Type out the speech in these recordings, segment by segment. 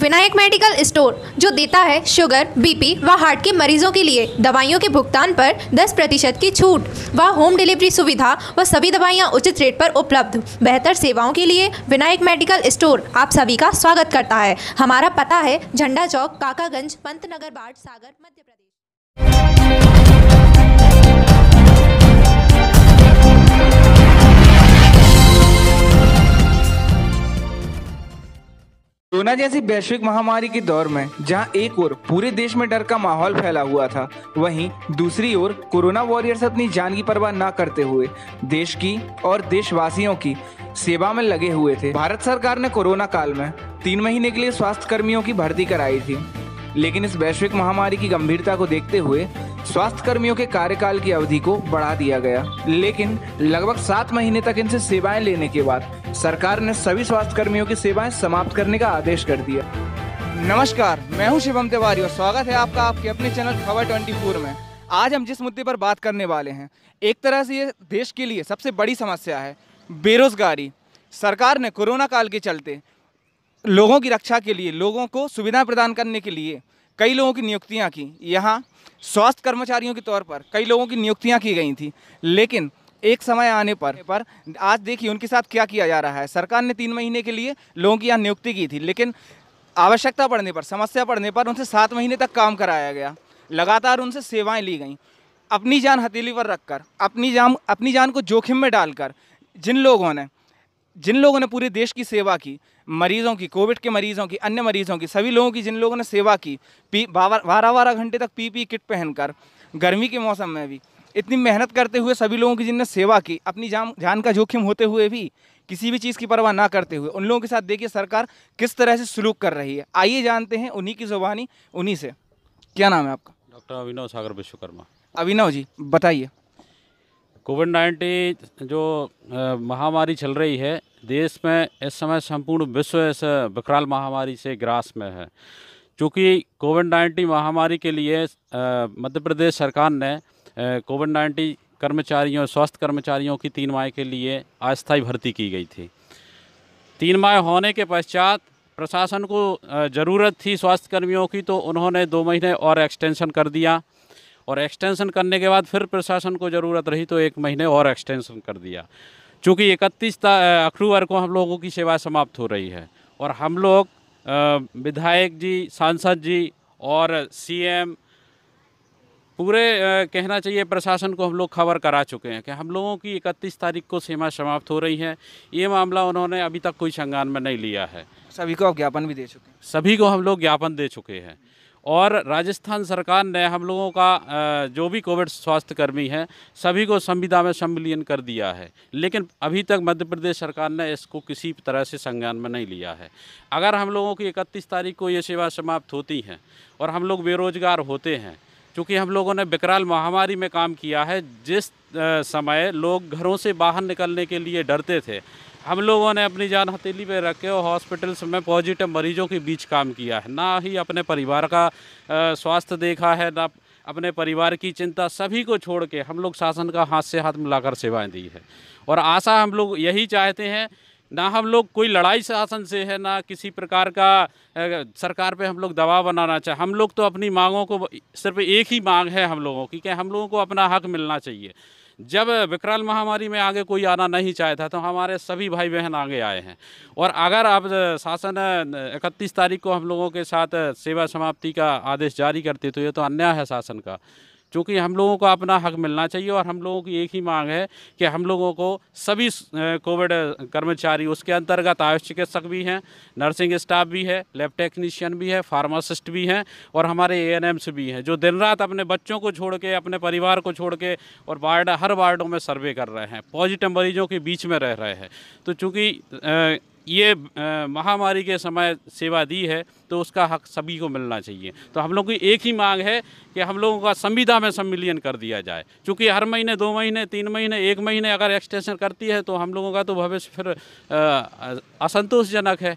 Vinayak medical store जो देता है शुगर बीपी व हार्ट के मरीजों के लिए दवाइयों के भुगतान पर 10 प्रतिशत की छूट व होम डिलीवरी सुविधा व सभी दवाइयां उचित रेट पर उपलब्ध बेहतर सेवाओं के लिए विनायक मेडिकल स्टोर आप सभी का स्वागत करता है हमारा पता है झंडा चौक काकागंज पंतनगर बाट सागर मध्य प्रदेश कोरोना जैसी वैश्विक महामारी के दौर में जहां एक ओर पूरे देश में डर का माहौल फैला हुआ था वहीं दूसरी ओर कोरोना वॉरियर्स अपनी जान की परवाह न करते हुए देश की और देशवासियों की सेवा में लगे हुए थे भारत सरकार ने कोरोना काल में तीन महीने के लिए स्वास्थ्य कर्मियों की भर्ती कराई थी लेकिन इस वैश्विक महामारी की गंभीरता को देखते हुए स्वास्थ्य कर्मियों के कार्यकाल की अवधि को बढ़ा दिया गया लेकिन लगभग सात महीने तक इनसे सेवाएं लेने के बाद सरकार ने सभी स्वास्थ्य कर्मियों की सेवाएं समाप्त करने का आदेश कर दिया नमस्कार मैं हूं शिवम तिवारी और स्वागत है आपका आपके अपने चैनल खबर फोर में आज हम जिस मुद्दे पर बात करने वाले हैं एक तरह से ये देश के लिए सबसे बड़ी समस्या है बेरोजगारी सरकार ने कोरोना काल के चलते लोगों की रक्षा के लिए लोगों को सुविधा प्रदान करने के लिए कई लोगों की नियुक्तियाँ की यहाँ स्वास्थ्य कर्मचारियों के तौर पर कई लोगों की नियुक्तियां की गई थी लेकिन एक समय आने पर पर आज देखिए उनके साथ क्या किया जा रहा है सरकार ने तीन महीने के लिए लोगों की यहाँ नियुक्ति की थी लेकिन आवश्यकता पड़ने पर समस्या पड़ने पर उनसे सात महीने तक काम कराया गया लगातार उनसे सेवाएं ली गई अपनी जान हथेली पर रखकर अपनी जान अपनी जान को जोखिम में डालकर जिन लोगों ने जिन लोगों ने पूरे देश की सेवा की मरीज़ों की कोविड के मरीज़ों की अन्य मरीज़ों की सभी लोगों की जिन लोगों ने सेवा की पी बारह बारह घंटे तक पी पी किट पहनकर गर्मी के मौसम में भी इतनी मेहनत करते हुए सभी लोगों की जिनने सेवा की अपनी जान जान का जोखिम होते हुए भी किसी भी चीज़ की परवाह ना करते हुए उन लोगों के साथ देखिए सरकार किस तरह से सलूक कर रही है आइए जानते हैं उन्हीं की जुबानी उन्हीं से क्या नाम है आपका डॉक्टर अभिनव सागर विश्वकर्मा अभिनव जी बताइए कोविड नाइन्टीन जो महामारी चल रही है देश में इस समय संपूर्ण विश्व इस विकराल महामारी से ग्रास में है चूँकि कोविड नाइन्टीन महामारी के लिए मध्य प्रदेश सरकार ने कोविड नाइन्टीन कर्मचारियों स्वास्थ्य कर्मचारियों की तीन माह के लिए अस्थायी भर्ती की गई थी तीन माह होने के पश्चात प्रशासन को ज़रूरत थी स्वास्थ्य कर्मियों की तो उन्होंने दो महीने और एक्सटेंशन कर दिया और एक्सटेंशन करने के बाद फिर प्रशासन को ज़रूरत रही तो एक महीने और एक्सटेंशन कर दिया चूँकि इकतीस अक्टूबर को हम लोगों की सेवा समाप्त हो रही है और हम लोग विधायक जी सांसद जी और सीएम पूरे कहना चाहिए प्रशासन को हम लोग खबर करा चुके हैं कि हम लोगों की इकतीस तारीख को सीमा समाप्त हो रही है ये मामला उन्होंने अभी तक कोई संज्ञान में नहीं लिया है सभी को ज्ञापन भी दे चुके हैं सभी को हम लोग ज्ञापन दे चुके हैं और राजस्थान सरकार ने हम लोगों का जो भी कोविड स्वास्थ्यकर्मी हैं सभी को संविदा में सम्मिलियन कर दिया है लेकिन अभी तक मध्य प्रदेश सरकार ने इसको किसी तरह से संज्ञान में नहीं लिया है अगर हम लोगों की इकतीस तारीख को ये सेवा समाप्त होती हैं और हम लोग बेरोजगार होते हैं चूँकि हम लोगों ने विकराल महामारी में काम किया है जिस समय लोग घरों से बाहर निकलने के लिए डरते थे हम लोगों ने अपनी जान हथेली पे रखे और हॉस्पिटल्स में पॉजिटिव मरीजों के बीच काम किया है ना ही अपने परिवार का स्वास्थ्य देखा है ना अपने परिवार की चिंता सभी को छोड़ के हम लोग शासन का हाथ से हाथ मिलाकर सेवाएं दी है और आशा हम लोग यही चाहते हैं ना हम लोग कोई लड़ाई शासन से है ना किसी प्रकार का सरकार पे हम लोग दबाव बनाना चाहे हम लोग तो अपनी मांगों को सिर्फ एक ही मांग है हम लोगों की कि हम लोगों को अपना हक मिलना चाहिए जब विकराल महामारी में आगे कोई आना नहीं चाहे था तो हमारे सभी भाई बहन आगे आए हैं और अगर अब शासन इकतीस तारीख को हम लोगों के साथ सेवा समाप्ति का आदेश जारी करते तो ये तो अन्याय है शासन का चूँकि हम लोगों को अपना हक मिलना चाहिए और हम लोगों की एक ही मांग है कि हम लोगों को सभी कोविड कर्मचारी उसके अंतर्गत आयुष चिकित्सक भी हैं नर्सिंग स्टाफ भी है लैब टेक्नीशियन भी है फार्मासिस्ट भी हैं और हमारे ए भी हैं जो दिन रात अपने बच्चों को छोड़ के अपने परिवार को छोड़ के और वार्ड हर वार्डों में सर्वे कर रहे हैं पॉजिटिव मरीजों के बीच में रह रहे हैं तो चूँकि ये महामारी के समय सेवा दी है तो उसका हक सभी को मिलना चाहिए तो हम लोग की एक ही मांग है कि हम लोगों का संविदा में सम्मिलियन कर दिया जाए क्योंकि हर महीने दो महीने तीन महीने एक महीने अगर एक्सटेंशन करती है तो हम लोगों का तो भविष्य फिर असंतोषजनक है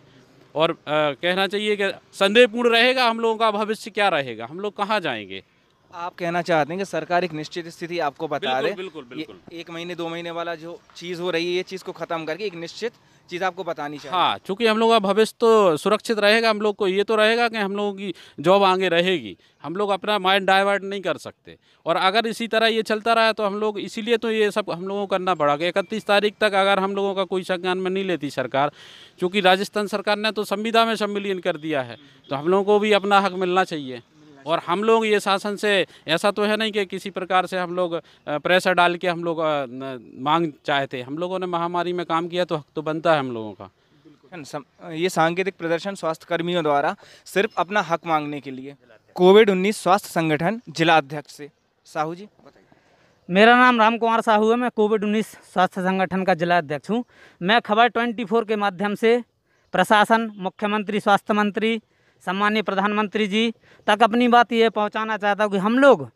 और आ, कहना चाहिए कि संदेहपूर्ण रहेगा हम लोगों का भविष्य क्या रहेगा हम लोग कहाँ जाएंगे आप कहना चाहते हैं कि सरकार एक निश्चित स्थिति आपको बता रहे बिल्कुल बिल्कुल एक महीने दो महीने वाला जो चीज़ हो रही है ये चीज़ को ख़त्म करके एक निश्चित चीज़ आपको बतानी चाहिए हाँ चूँकि हम लोग का भविष्य तो सुरक्षित रहेगा हम लोग को ये तो रहेगा कि हम लोगों की जॉब आगे रहेगी हम लोग अपना माइंड डाइवर्ट नहीं कर सकते और अगर इसी तरह ये चलता रहा तो हम लोग इसीलिए तो ये सब हम लोगों को करना पड़ा कि इकतीस तारीख तक अगर हम लोगों का कोई संज्ञान में नहीं लेती सरकार चूँकि राजस्थान सरकार ने तो संविधा में सम्मिलियन कर दिया है तो हम लोगों को भी अपना हक मिलना चाहिए और हम लोग ये शासन से ऐसा तो है नहीं कि किसी प्रकार से हम लोग प्रेशर डाल के हम लोग मांग चाहते हम लोगों ने महामारी में काम किया तो हक तो बनता है हम लोगों का ये सांकेतिक प्रदर्शन स्वास्थ्य कर्मियों द्वारा सिर्फ अपना हक मांगने के लिए कोविड उन्नीस स्वास्थ्य संगठन जिला अध्यक्ष से साहू जी मेरा नाम राम कुमार साहू है मैं कोविड उन्नीस स्वास्थ्य संगठन का जिला अध्यक्ष हूँ मैं खबर 24 के माध्यम से प्रशासन मुख्यमंत्री स्वास्थ्य मंत्री सम्मान्य प्रधानमंत्री जी तक अपनी बात ये पहुंचाना चाहता हूँ कि हम लोग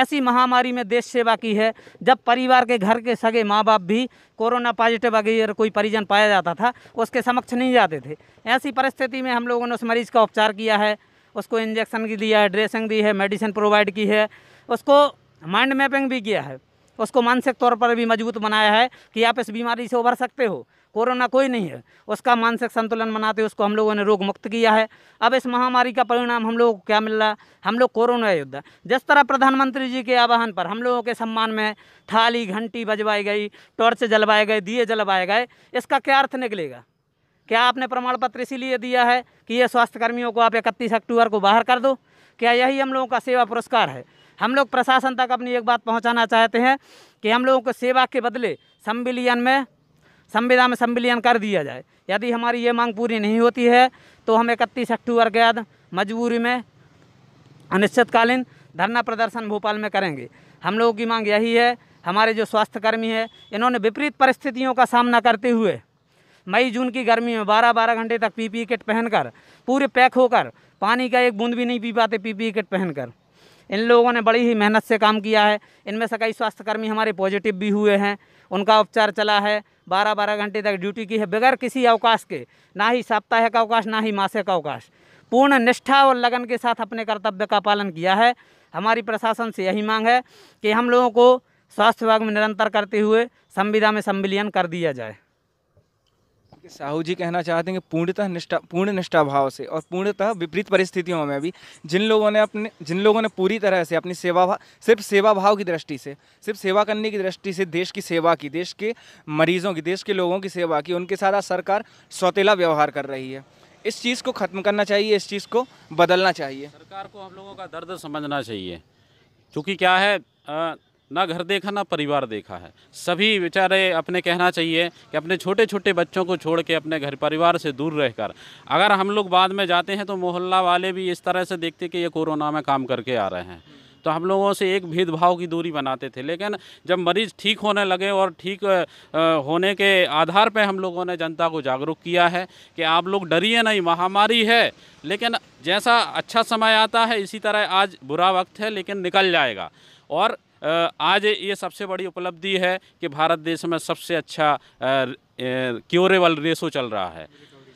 ऐसी महामारी में देश सेवा की है जब परिवार के घर के सगे माँ बाप भी कोरोना पॉजिटिव अगर कोई परिजन पाया जाता था उसके समक्ष नहीं जाते थे ऐसी परिस्थिति में हम लोगों ने उस मरीज़ का उपचार किया है उसको इंजेक्शन भी दिया है ड्रेसिंग दी है मेडिसिन प्रोवाइड की है उसको माइंड मैपिंग भी किया है उसको मानसिक तौर पर भी मजबूत बनाया है कि आप इस बीमारी से उभर सकते हो कोरोना कोई नहीं है उसका मानसिक संतुलन बनाते हुए उसको हम लोगों ने रोग मुक्त किया है अब इस महामारी का परिणाम हम लोगों को क्या मिल रहा है हम लोग कोरोना योद्धा जिस तरह प्रधानमंत्री जी के आह्वान पर हम लोगों के सम्मान में थाली घंटी बजवाई गई टॉर्च जलवाए गए दिए जलवाए गए इसका क्या अर्थ निकलेगा क्या आपने प्रमाण पत्र इसीलिए दिया है कि ये स्वास्थ्यकर्मियों को आप इकतीस अक्टूबर को बाहर कर दो क्या यही हम लोगों का सेवा पुरस्कार है हम लोग प्रशासन तक अपनी एक बात पहुंचाना चाहते हैं कि हम लोगों को सेवा के बदले सम्मिलियन में संविदा में संविलियन कर दिया जाए यदि हमारी ये मांग पूरी नहीं होती है तो हम इकतीस अक्टूबर के बाद मजबूरी में अनिश्चितकालीन धरना प्रदर्शन भोपाल में करेंगे हम लोगों की मांग यही है हमारे जो स्वास्थ्यकर्मी है इन्होंने विपरीत परिस्थितियों का सामना करते हुए मई जून की गर्मी में बारह बारह घंटे तक पीपीई किट पहनकर पूरे पैक होकर पानी का एक बूंद भी नहीं पी पाते पीपीई किट पहनकर इन लोगों ने बड़ी ही मेहनत से काम किया है इनमें से कई स्वास्थ्यकर्मी हमारे पॉजिटिव भी हुए हैं उनका उपचार चला है बारह बारह घंटे तक ड्यूटी की है बगैर किसी अवकाश के ना ही साप्ताहिक अवकाश ना ही मासिक अवकाश पूर्ण निष्ठा और लगन के साथ अपने कर्तव्य का पालन किया है हमारी प्रशासन से यही मांग है कि हम लोगों को स्वास्थ्य विभाग में निरंतर करते हुए संविदा में संविलियन कर दिया जाए कि साहू जी कहना चाहते हैं कि पूर्णतः निष्ठा पूर्ण निष्ठा भाव से और पूर्णतः विपरीत परिस्थितियों में भी जिन लोगों ने अपने जिन लोगों ने पूरी तरह से अपनी सेवा भाव सिर्फ सेवा भाव की दृष्टि से सिर्फ सेवा करने की दृष्टि से देश की सेवा की देश के मरीजों की देश के लोगों की सेवा की उनके साथ आज सरकार सौतेला व्यवहार कर रही है इस चीज़ को ख़त्म करना चाहिए इस चीज़ को बदलना चाहिए सरकार को हम लोगों का दर्द समझना चाहिए क्योंकि क्या है ना घर देखा ना परिवार देखा है सभी बेचारे अपने कहना चाहिए कि अपने छोटे छोटे बच्चों को छोड़ के अपने घर परिवार से दूर रहकर अगर हम लोग बाद में जाते हैं तो मोहल्ला वाले भी इस तरह से देखते कि ये कोरोना में काम करके आ रहे हैं तो हम लोगों से एक भेदभाव की दूरी बनाते थे लेकिन जब मरीज ठीक होने लगे और ठीक होने के आधार पर हम लोगों ने जनता को जागरूक किया है कि आप लोग डरिए नहीं महामारी है लेकिन जैसा अच्छा समय आता है इसी तरह आज बुरा वक्त है लेकिन निकल जाएगा और आज ये सबसे बड़ी उपलब्धि है कि भारत देश में सबसे अच्छा क्योरेबल रेसो चल रहा है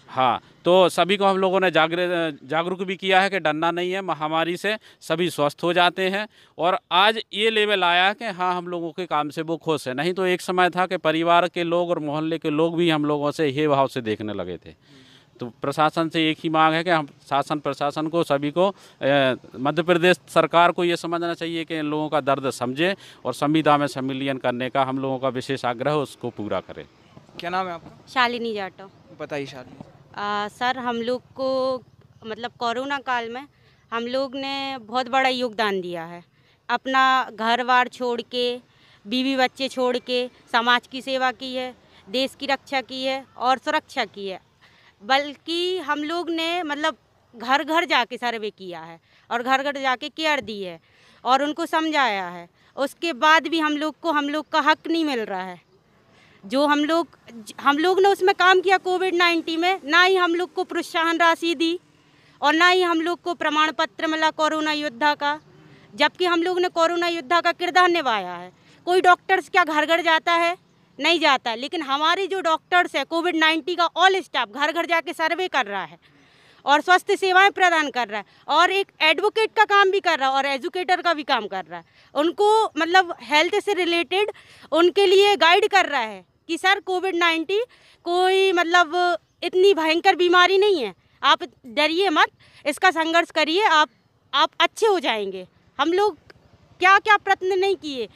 हाँ तो सभी को हम लोगों ने जागृ जागरूक भी किया है कि डरना नहीं है महामारी से सभी स्वस्थ हो जाते हैं और आज ये लेवल आया कि हाँ हम लोगों के काम से वो खुश है नहीं तो एक समय था कि परिवार के लोग और मोहल्ले के लोग भी हम लोगों से हे भाव से देखने लगे थे तो प्रशासन से एक ही मांग है कि हम शासन प्रशासन को सभी को मध्य प्रदेश सरकार को ये समझना चाहिए कि इन लोगों का दर्द समझे और संविदा में सम्मिलियन करने का हम लोगों का विशेष आग्रह उसको पूरा करें क्या नाम है आपका शालिनी जाटो बताइए शालिनी सर हम लोग को मतलब कोरोना काल में हम लोग ने बहुत बड़ा योगदान दिया है अपना घर बार छोड़ के बीवी बच्चे छोड़ के समाज की सेवा की है देश की रक्षा की है और सुरक्षा की है बल्कि हम लोग ने मतलब घर घर जाके सर्वे किया है और घर घर जाके केयर दी है और उनको समझाया है उसके बाद भी हम लोग को हम लोग का हक नहीं मिल रहा है जो हम लोग हम लोग ने उसमें काम किया कोविड नाइन्टीन में ना ही हम लोग को प्रोत्साहन राशि दी और ना ही हम लोग को प्रमाण पत्र मिला कोरोना योद्धा का जबकि हम लोग ने कोरोना योद्धा का किरदार निभाया है कोई डॉक्टर्स क्या घर घर जाता है नहीं जाता लेकिन हमारी जो डॉक्टर्स है कोविड नाइन्टीन का ऑल स्टाफ घर घर जाके सर्वे कर रहा है और स्वास्थ्य सेवाएं प्रदान कर रहा है और एक एडवोकेट का काम भी कर रहा है और एजुकेटर का भी काम कर रहा है उनको मतलब हेल्थ से रिलेटेड उनके लिए गाइड कर रहा है कि सर कोविड नाइन्टीन कोई मतलब इतनी भयंकर बीमारी नहीं है आप डरिए मत इसका संघर्ष करिए आप आप अच्छे हो जाएंगे हम लोग क्या क्या प्रयत्न नहीं किए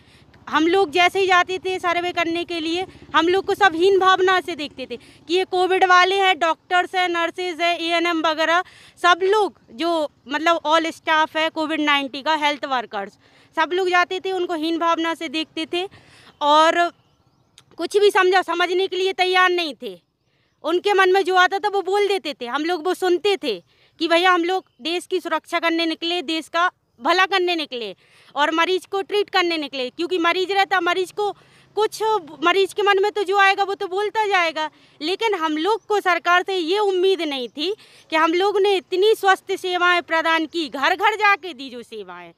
हम लोग जैसे ही जाते थे सर्वे करने के लिए हम लोग को सब हीन भावना से देखते थे कि ये कोविड वाले हैं डॉक्टर्स हैं नर्सेज हैं एएनएम वगैरह सब लोग जो मतलब ऑल स्टाफ है कोविड नाइन्टी का हेल्थ वर्कर्स सब लोग जाते थे उनको हीन भावना से देखते थे और कुछ भी समझा समझने के लिए तैयार नहीं थे उनके मन में जो आता था वो बोल देते थे हम लोग वो सुनते थे कि भैया हम लोग देश की सुरक्षा करने निकले देश का भला करने निकले और मरीज को ट्रीट करने निकले क्योंकि मरीज रहता मरीज को कुछ मरीज के मन में तो जो आएगा वो तो बोलता जाएगा लेकिन हम लोग को सरकार से ये उम्मीद नहीं थी कि हम लोग ने इतनी स्वस्थ सेवाएं प्रदान की घर घर जाके दी जो सेवाएं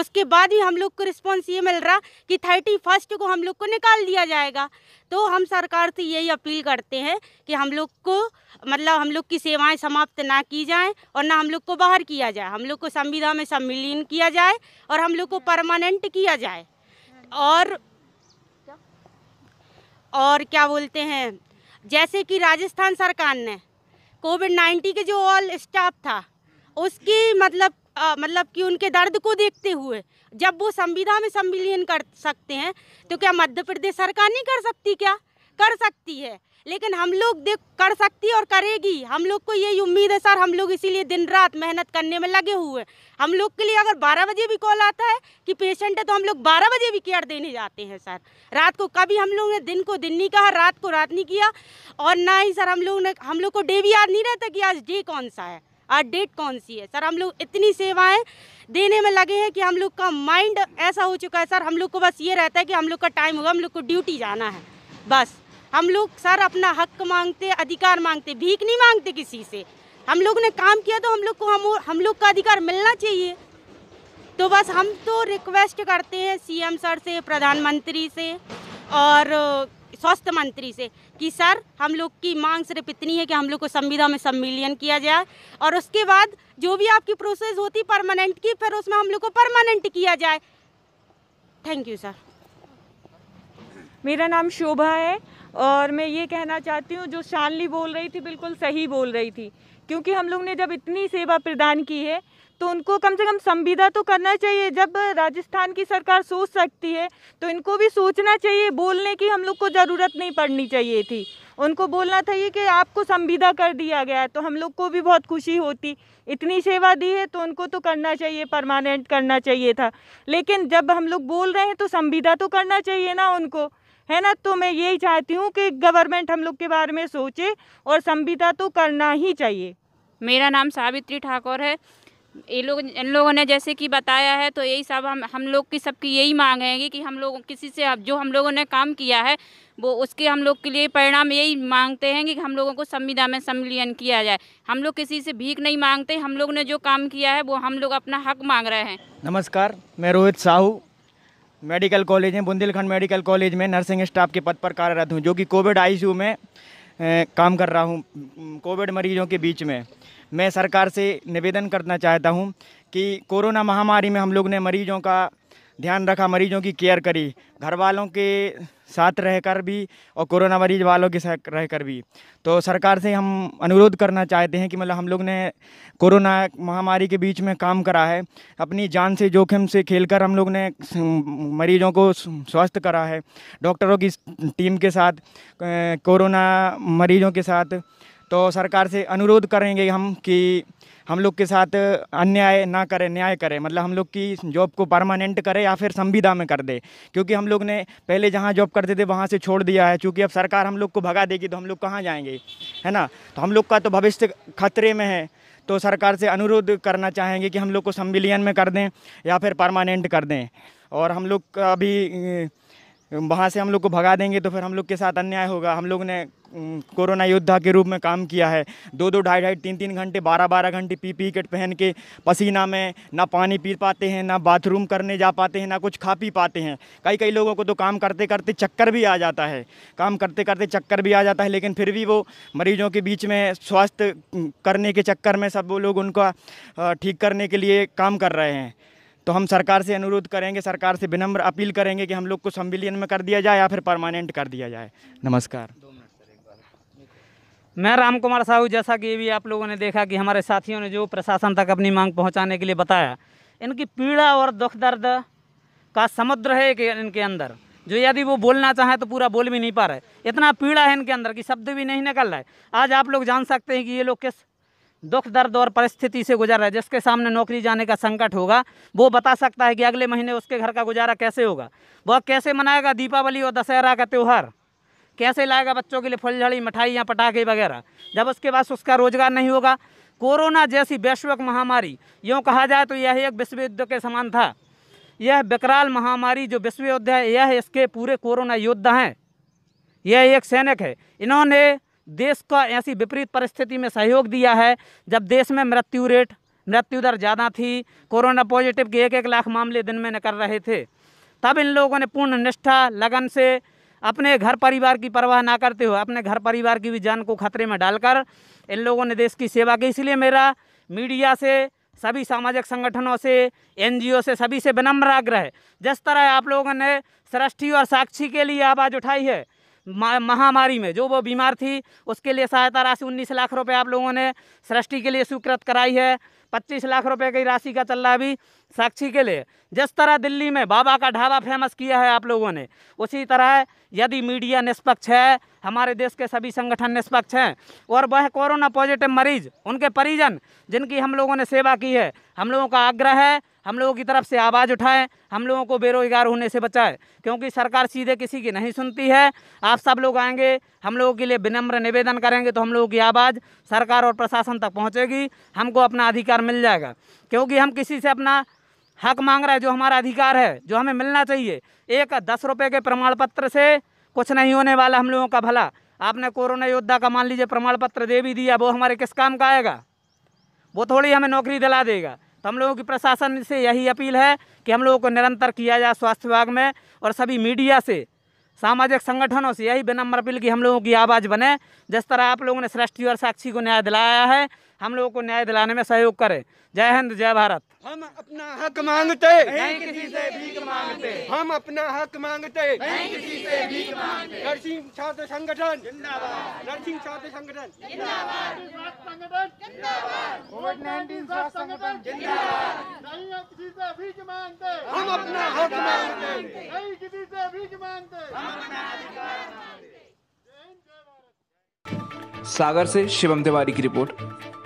उसके बाद ही हम लोग को रिस्पॉन्स ये मिल रहा कि थर्टी फर्स्ट को हम लोग को निकाल दिया जाएगा तो हम सरकार से यही अपील करते हैं कि हम लोग को मतलब हम लोग की सेवाएं समाप्त ना की जाएं और ना हम लोग को बाहर किया जाए हम लोग को संविधा में सम्मिलित किया जाए और हम लोग को परमानेंट किया जाए और और क्या बोलते हैं जैसे कि राजस्थान सरकार ने कोविड नाइन्टीन के जो ऑल स्टाफ था उसकी मतलब आ, मतलब कि उनके दर्द को देखते हुए जब वो संविधा में संविलियन कर सकते हैं तो क्या मध्य प्रदेश सरकार नहीं कर सकती क्या कर सकती है लेकिन हम लोग देख कर सकती और करेगी हम लोग को यही उम्मीद है सर हम लोग इसीलिए दिन रात मेहनत करने में लगे हुए हम लोग के लिए अगर 12 बजे भी कॉल आता है कि पेशेंट है तो हम लोग 12 बजे भी केयर देने जाते हैं सर रात को कभी हम लोग ने दिन को दिन नहीं कहा रात को रात नहीं किया और ना ही सर हम लोग ने हम लोग को डे भी याद नहीं रहता कि आज डे कौन सा है आज डेट कौन सी है सर हम लोग इतनी सेवाएं देने में लगे हैं कि हम लोग का माइंड ऐसा हो चुका है सर हम लोग को बस ये रहता है कि हम लोग का टाइम होगा हम लोग को ड्यूटी जाना है बस हम लोग सर अपना हक मांगते अधिकार मांगते भीख नहीं मांगते किसी से हम लोग ने काम किया तो हम लोग को हम हम लोग का अधिकार मिलना चाहिए तो बस हम तो रिक्वेस्ट करते हैं सीएम सर से प्रधानमंत्री से और स्वास्थ्य मंत्री से कि सर हम लोग की मांग सिर्फ इतनी है कि हम लोग को संविधा में सम्मिलियन किया जाए और उसके बाद जो भी आपकी प्रोसेस होती परमानेंट की फिर उसमें हम लोग को परमानेंट किया जाए थैंक यू सर मेरा नाम शोभा है और मैं ये कहना चाहती हूँ जो शानली बोल रही थी बिल्कुल सही बोल रही थी क्योंकि हम लोग ने जब इतनी सेवा प्रदान की है तो उनको कम से कम संविदा तो करना चाहिए जब राजस्थान की सरकार सोच सकती है तो इनको भी सोचना चाहिए बोलने की हम लोग को ज़रूरत नहीं पड़नी चाहिए थी उनको बोलना चाहिए कि आपको संविदा कर दिया गया है तो हम लोग को भी बहुत खुशी होती इतनी सेवा दी है तो उनको तो करना चाहिए परमानेंट करना चाहिए था लेकिन जब हम लोग बोल रहे हैं तो संविदा तो करना चाहिए ना उनको है ना तो मैं यही चाहती हूँ कि गवर्नमेंट हम लोग के बारे में सोचे और संविदा तो करना ही चाहिए मेरा नाम सावित्री ठाकुर है ये लोग इन लोगों ने जैसे कि बताया है तो यही सब हम हम लोग की सबकी यही मांग है कि हम लोग किसी से अब जो हम लोगों ने काम किया है वो उसके हम लोग के लिए परिणाम यही मांगते हैं कि हम लोगों को संविदा में सम्मिलियन किया जाए हम लोग किसी से भीख नहीं मांगते हम लोग ने जो काम किया है वो हम लोग अपना हक मांग रहे हैं नमस्कार मैं रोहित साहू मेडिकल कॉलेज में बुंदेलखंड मेडिकल कॉलेज में नर्सिंग स्टाफ के पद पर कार्यरत हूँ जो कि कोविड आई में काम कर रहा हूँ कोविड मरीजों के बीच में मैं सरकार से निवेदन करना चाहता हूँ कि कोरोना महामारी में हम लोग ने मरीजों का ध्यान रखा मरीजों की केयर करी घर वालों के साथ रहकर भी और कोरोना मरीज वालों के साथ रहकर भी तो सरकार से हम अनुरोध करना चाहते हैं कि मतलब हम लोग ने कोरोना महामारी के बीच में काम करा है अपनी जान से जोखिम से खेलकर हम लोग ने मरीजों को स्वस्थ करा है डॉक्टरों की टीम के साथ कोरोना मरीजों के साथ तो सरकार से अनुरोध करेंगे हम कि हम लोग के साथ अन्याय ना करे न्याय करे मतलब हम लोग की जॉब को परमानेंट करे या फिर संविदा में कर दे क्योंकि हम लोग ने पहले जहाँ जॉब करते थे वहाँ से छोड़ दिया है चूँकि अब सरकार हम लोग को भगा देगी तो हम लोग कहाँ जाएंगे है ना तो हम लोग का तो भविष्य खतरे में है तो सरकार से अनुरोध करना चाहेंगे कि हम लोग को संविलियन में कर दें या फिर परमानेंट कर दें और हम लोग का अभी वहाँ से हम लोग को भगा देंगे तो फिर हम लोग के साथ अन्याय होगा हम लोग ने कोरोना योद्धा के रूप में काम किया है दो दो ढाई ढाई तीन तीन घंटे बारह बारह घंटे पी पी किट पहन के पसीना में ना पानी पी पाते हैं ना बाथरूम करने जा पाते हैं ना कुछ खा पी पाते हैं कई कई लोगों को तो काम करते करते चक्कर भी आ जाता है काम करते करते चक्कर भी आ जाता है लेकिन फिर भी वो मरीजों के बीच में स्वास्थ्य करने के चक्कर में सब वो लोग उनका ठीक करने के लिए काम कर रहे हैं तो हम सरकार से अनुरोध करेंगे सरकार से विनम्र अपील करेंगे कि हम लोग को संविलियन में कर दिया जाए या फिर परमानेंट कर दिया जाए नमस्कार मैं राम कुमार साहू जैसा कि भी आप लोगों ने देखा कि हमारे साथियों ने जो प्रशासन तक अपनी मांग पहुंचाने के लिए बताया इनकी पीड़ा और दुख दर्द का समुद्र है कि इनके अंदर जो यदि वो बोलना चाहें तो पूरा बोल भी नहीं पा रहे इतना पीड़ा है इनके अंदर कि शब्द भी नहीं निकल रहा है आज आप लोग जान सकते हैं कि ये लोग किस दुख दर्द और परिस्थिति से गुजर रहा है जिसके सामने नौकरी जाने का संकट होगा वो बता सकता है कि अगले महीने उसके घर का गुजारा कैसे होगा वह कैसे मनाएगा दीपावली और दशहरा का त्यौहार कैसे लाएगा बच्चों के लिए फुलझड़ी मिठाइयाँ पटाखे वगैरह जब उसके पास उसका रोजगार नहीं होगा कोरोना जैसी वैश्विक महामारी यूँ कहा जाए तो यह एक विश्व युद्ध के समान था यह विकराल महामारी जो विश्व युद्ध है यह इसके पूरे कोरोना योद्धा हैं यह एक सैनिक है इन्होंने देश का ऐसी विपरीत परिस्थिति में सहयोग दिया है जब देश में मृत्यु रेट मृत्यु दर ज़्यादा थी कोरोना पॉजिटिव के एक एक लाख मामले दिन में निकल रहे थे तब इन लोगों ने पूर्ण निष्ठा लगन से अपने घर परिवार की परवाह ना करते हुए अपने घर परिवार की भी जान को खतरे में डालकर इन लोगों ने देश की सेवा की इसलिए मेरा मीडिया से सभी सामाजिक संगठनों से एनजीओ से सभी से विनम्र आग्रह जिस तरह आप लोगों ने सृष्टि और साक्षी के लिए आवाज़ उठाई है महामारी में जो वो बीमार थी उसके लिए सहायता राशि उन्नीस लाख रुपए आप लोगों ने सृष्टि के लिए स्वीकृत कराई है पच्चीस लाख रुपए की राशि का चल रहा अभी साक्षी के लिए जिस तरह दिल्ली में बाबा का ढाबा फेमस किया है आप लोगों ने उसी तरह यदि मीडिया निष्पक्ष है हमारे देश के सभी संगठन निष्पक्ष हैं और वह कोरोना पॉजिटिव मरीज उनके परिजन जिनकी हम लोगों ने सेवा की है हम लोगों का आग्रह है हम लोगों की तरफ से आवाज़ उठाएं हम लोगों को बेरोजगार होने से बचाएं क्योंकि सरकार सीधे किसी की नहीं सुनती है आप सब लोग आएंगे हम लोगों के लिए विनम्र निवेदन करेंगे तो हम लोगों की आवाज़ सरकार और प्रशासन तक पहुँचेगी हमको अपना अधिकार मिल जाएगा क्योंकि हम किसी से अपना हक मांग रहे हैं जो हमारा अधिकार है जो हमें मिलना चाहिए एक दस रुपये के प्रमाण पत्र से कुछ नहीं होने वाला हम लोगों का भला आपने कोरोना योद्धा का मान लीजिए प्रमाण पत्र दे भी दिया वो हमारे किस काम का आएगा वो थोड़ी हमें नौकरी दिला देगा तो हम लोगों की प्रशासन से यही अपील है कि हम लोगों को निरंतर किया जाए स्वास्थ्य विभाग में और सभी मीडिया से सामाजिक संगठनों से यही विनम्र अपील कि हम लोगों की आवाज़ बने जिस तरह आप लोगों ने सृष्टि और साक्षी को न्याय दिलाया है हम लोगों को न्याय दिलाने में सहयोग करें जय हिंद जय भारत हम अपना हक मांगते नहीं किसी से भीख मांगते हम अपना हक मांगते नहीं किसी से भीख मांगते नरसिंह छात्र संगठन जिंदाबाद नरसिंह छात्र संगठन जिंदाबाद जिंदाबाद संगठन जिंदाबाद नहीं हम किसी से भीख मांगते हम अपना हक मांगते नहीं किसी से भीख मांगते सागर से शिवम तिवारी की रिपोर्ट